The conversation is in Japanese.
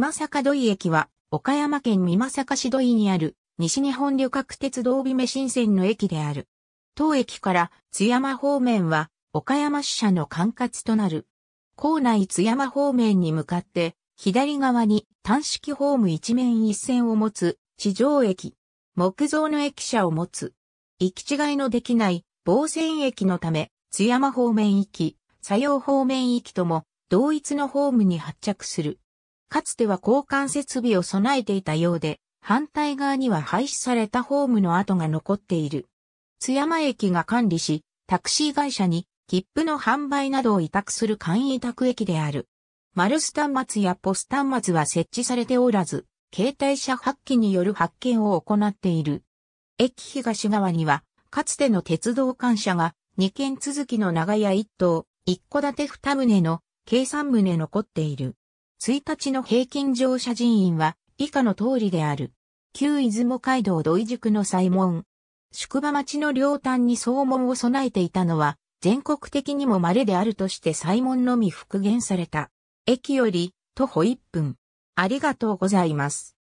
美作土井駅は、岡山県美作市土井にある、西日本旅客鉄道美目新線の駅である。当駅から津山方面は、岡山支社の管轄となる。校内津山方面に向かって、左側に単式ホーム一面一線を持つ地上駅、木造の駅舎を持つ。行き違いのできない防線駅のため、津山方面行き、左陽方面行きとも同一のホームに発着する。かつては交換設備を備えていたようで、反対側には廃止されたホームの跡が残っている。津山駅が管理し、タクシー会社に切符の販売などを委託する簡易委託駅である。マルス端末やポス端末は設置されておらず、携帯車発揮による発見を行っている。駅東側には、かつての鉄道管車が2軒続きの長屋1棟、一戸建て2棟の計3棟残っている。1日の平均乗車人員は以下の通りである。旧出雲街道土井宿の西門。宿場町の両端に総門を備えていたのは、全国的にも稀であるとして西門のみ復元された。駅より徒歩1分。ありがとうございます。